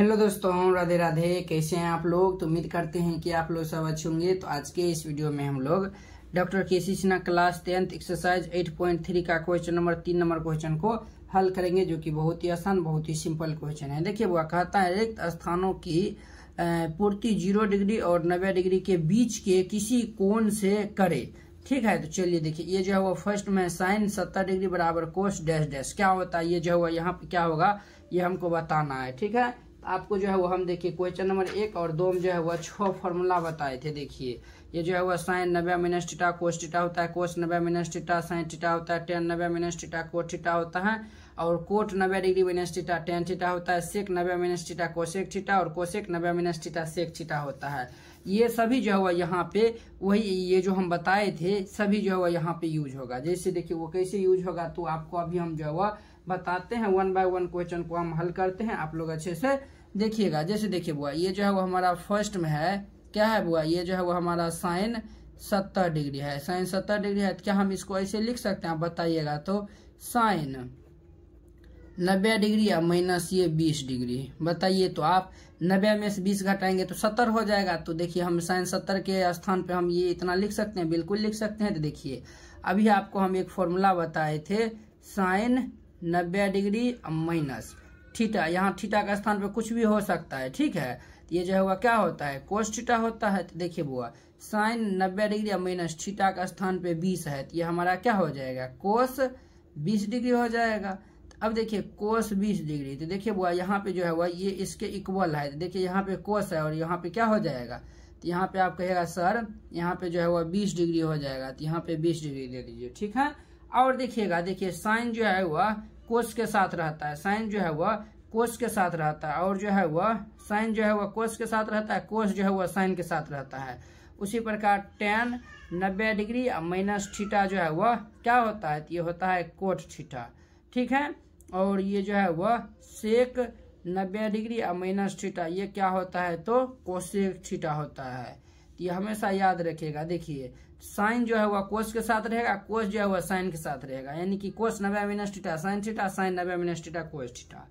hello दोस्तों राधे राधे कैसे हैं आप लोग तो उम्मीद करते हैं कि आप लोग सब अच्छे होंगे तो आज के इस वीडियो में हम लोग doctor K C Sinha class tenth exercise 8.3 का क्वेश्चन नंबर तीन नंबर क्वेश्चन को हल करेंगे जो कि बहुत ही आसान बहुत ही सिंपल क्वेश्चन है देखिए वह कहता है रिक्त स्थानों की पूर्ति जीरो डिग्री और नब्बे डिग्री के बीच के किसी कोण से करे ठीक है तो चलिए देखिए ये जो है वो फर्स्ट में साइन सत्तर डिग्री बराबर कोस डैश डैश क्या होता है ये जो है यहाँ पे क्या होगा ये हमको बताना है ठीक है आपको जो है वो हम देखिए क्वेश्चन नंबर एक और दो में जो है वह छः फॉर्मूला बताए थे देखिए ये जो है वह साइन नब्बे माइनस टीटा कोस टीटा होता है कोस नब्बे माइनस टीटा साइन टीटा होता है टेन नब्बे माइनस टीटा कोट टीटा होता है और कोट नब्बे degree minus theta tan theta होता है सेक नब्बे माइनस टीटा कोसेक टीटा और कोसेक नब्बे माइनस टीटा सेक टीटा होता है ये सभी जो है वह यहाँ पे वही ये जो हम बताए थे सभी जो है वह यहाँ पे यूज होगा जैसे देखिए वो कैसे यूज होगा तो आपको अभी हम जो है वह बताते हैं वन बाय वन क्वेश्चन को हम हल करते हैं आप लोग अच्छे से देखिएगा जैसे देखिए बुआ ये जो है वो हमारा फर्स्ट में है क्या है बुआ ये जो है वो हमारा साइन सत्तर डिग्री है साइन सत्तर डिग्री है क्या हम इसको ऐसे लिख सकते हैं आप बताइएगा तो साइन नब्बे डिग्री या माइनस ये बीस डिग्री बताइए तो आप नब्बे में से बीस घटाएंगे तो सत्तर हो जाएगा तो देखिए हम साइन सत्तर के स्थान पे हम ये इतना लिख सकते हैं बिल्कुल लिख सकते हैं तो देखिए अभी आपको हम एक फॉर्मूला बताए थे साइन नब्बे डिग्री माइनस थीटा यहाँ थीटा का स्थान पर कुछ भी हो सकता है ठीक है ये जो होगा क्या होता है कोस थीटा होता है तो देखिए बुआ साइन नब्बे डिग्री माइनस थीटा का स्थान पे बीस है तो ये हमारा क्या हो जाएगा कोस बीस डिग्री हो जाएगा तो अब देखिए कोस बीस डिग्री तो देखिए बुआ यहाँ पे जो है वह ये इसके इक्वल है तो देखिये यहाँ पे कोस है और यहाँ पे क्या हो जाएगा तो यहाँ पे आप कहेगा सर यहाँ पे जो है वह बीस डिग्री हो जाएगा तो यहाँ पे बीस डिग्री ले लीजिए ठीक है और देखिएगा देखिए साइन जो है वह कोष के साथ रहता है साइन जो है वह कोष के साथ रहता है और जो है वह साइन जो है वह कोष के साथ रहता है कोष जो है वह साइन के साथ रहता है उसी प्रकार टेन नब्बे डिग्री और माइनस ठीठा जो है वह क्या होता है ये होता है कोट ठीठा ठीक है और ये जो है वह सेक नब्बे डिग्री और माइनस ठीठा ये क्या होता है तो कोशेक ठीठा होता है ये हमेशा याद रखिएगा देखिए साइन जो है वह कोस के साथ रहेगा कोस जो है वह साइन के साथ रहेगा यानी कि कोस नब्बे minus theta sine theta sine नब्बे माइनस टीटा कोस थीटा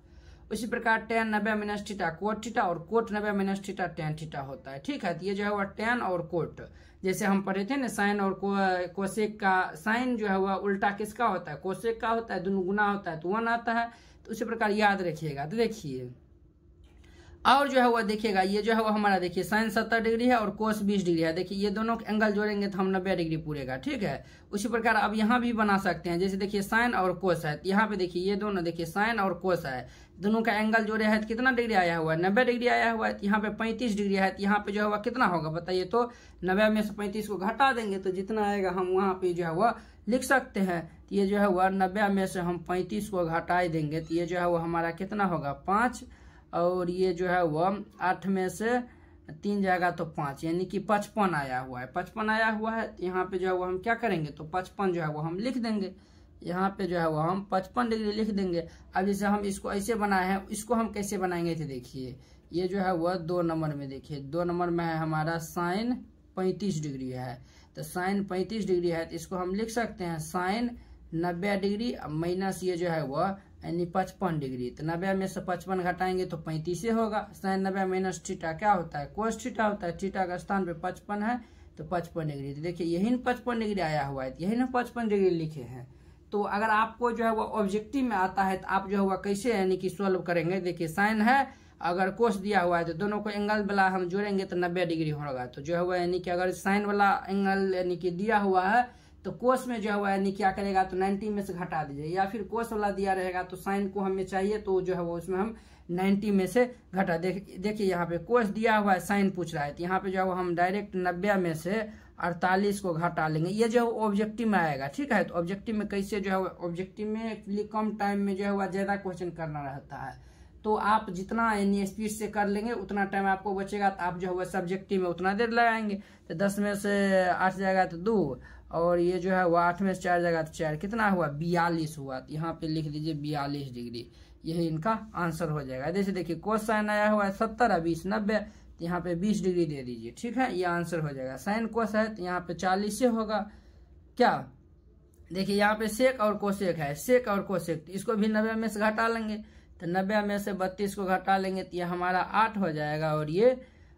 उसी प्रकार टेन नब्बे माइनस टीटा कोट थीटा और कोट नब्बे माइनस टीटा टेन थीटा होता है ठीक है तो ये जो है वह टेन और कोट जैसे हम पढ़े थे ना साइन और कोशेक का साइन जो है वह उल्टा किसका होता है कोशेक का होता है दोनों गुना होता है तो वन आता है तो उसी प्रकार याद रखिएगा तो देखिए और जो है वह देखिएगा ये जो है वह हमारा देखिए साइन सत्तर डिग्री है और कोस बीस डिग्री है देखिए ये दोनों एंगल जोड़ेंगे तो हम नब्बे डिग्री पूरेगा ठीक है उसी प्रकार अब यहाँ भी बना सकते हैं जैसे देखिए साइन और कोस है तो यहाँ पे देखिए ये दोनों देखिए साइन और कोस है दोनों का एंगल जोड़े है तो कितना डिग्री आया हुआ है नब्बे डिग्री आया हुआ है तो यहाँ पे पैंतीस डिग्री है तो यहाँ पे जो है वह कितना होगा बताइए तो नब्बे में से पैंतीस को घटा देंगे तो जितना आएगा हम वहाँ पे जो है वह लिख सकते हैं तो ये जो है वह नब्बे में से हम पैंतीस को घटाए देंगे तो ये जो है वह हमारा कितना होगा पाँच और ये जो है वह आठ में से तीन जाएगा तो पाँच यानी कि पचपन आया हुआ है पचपन आया हुआ है तो यहाँ पे जो है वो हम क्या करेंगे तो पचपन जो है वो हम लिख देंगे यहाँ पे जो है वो हम पचपन डिग्री लिख देंगे अब जैसे हम इसको ऐसे बनाए हैं इसको हम कैसे बनाएंगे तो देखिए ये जो है वह दो नंबर में देखिए दो नंबर में है हमारा साइन पैंतीस डिग्री है तो साइन पैंतीस डिग्री है तो इसको हम लिख सकते हैं साइन नब्बे डिग्री माइनस ये जो है वह यानी पचपन डिग्री तो नब्बे में से पचपन घटाएंगे तो पैंतीस होगा साइन नब्बे माइनस ठीटा क्या होता है कोस ठीटा होता है ठीटा का स्थान पे पचपन है तो पचपन डिग्री तो देखिए यही ना पचपन डिग्री आया हुआ है यही ना पचपन डिग्री लिखे हैं तो अगर आपको जो है वो ऑब्जेक्टिव में आता है तो आप जो है वह कैसे यानी कि सोल्व करेंगे देखिए साइन है अगर कोस दिया हुआ है तो दोनों को एंगल वाला हम जोड़ेंगे तो नब्बे डिग्री होगा तो जो है वह यानी कि अगर साइन वाला एंगल यानी कि दिया हुआ है तो कोस में जो है वो यानी क्या करेगा तो नाइन्टी में से घटा दीजिए या फिर कोस वाला दिया रहेगा तो साइन को हमें चाहिए तो जो है वो उसमें हम नाइन्टी में से घटा देख देखिए यहाँ पे कोस दिया हुआ है साइन पूछ रहा है तो यहाँ पे जो है वो हम डायरेक्ट नब्बे में से अड़तालीस को घटा लेंगे ये जो है ऑब्जेक्टिव में आएगा ठीक है तो ऑब्जेक्टिव में कैसे जो है ऑब्जेक्टिव में एक्चुअली कम टाइम में जो है ज़्यादा क्वेश्चन करना रहता है तो आप जितना यानी स्पीड से कर लेंगे उतना टाइम आपको बचेगा तो आप जो है सब्जेक्टिव में उतना देर लगाएंगे तो दस में से आठ जाएगा तो दो और ये जो है वो आठ में से चार जगह तो चार कितना हुआ बयालीस हुआ यहाँ पे लिख दीजिए बयालीस डिग्री यही इनका आंसर हो जाएगा जैसे देखिए कोस साइन आया हुआ है सत्तर और बीस नब्बे तो यहाँ पे बीस डिग्री दे दीजिए ठीक है ये आंसर हो जाएगा साइन कोस है तो यहाँ पे चालीस से होगा क्या देखिए यहाँ पे सेक और कोशेक है सेक और तो इसको भी नब्बे में से घटा लेंगे तो नब्बे में से बत्तीस को घटा लेंगे तो ये हमारा आठ हो जाएगा और ये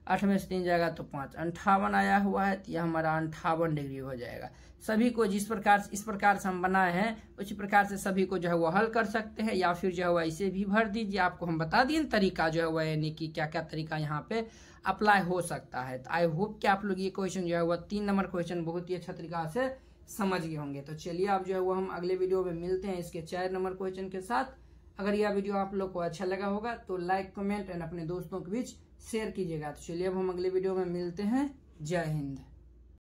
आठ में से तीन जाएगा तो पाँच अंठावन आया हुआ है तो यह हमारा अंठावन डिग्री हो जाएगा सभी को जिस प्रकार से इस प्रकार से हम बनाए हैं उसी प्रकार से सभी को जो है वो हल कर सकते हैं या फिर जो है वह इसे भी भर दीजिए आपको हम बता दिए तरीका जो है वो यानी कि क्या क्या तरीका यहाँ पे अप्लाई हो सकता है तो आई होप कि आप लोग ये क्वेश्चन जो है वह तीन नंबर क्वेश्चन बहुत ही अच्छा तरीका से समझ गए होंगे तो चलिए आप जो है वो हम अगले वीडियो में मिलते हैं इसके चार नंबर क्वेश्चन के साथ अगर यह वीडियो आप लोग को अच्छा लगा होगा तो लाइक कमेंट एंड अपने दोस्तों के बीच शेयर कीजिएगा तो चलिए अब हम अगले वीडियो में मिलते हैं जय हिंद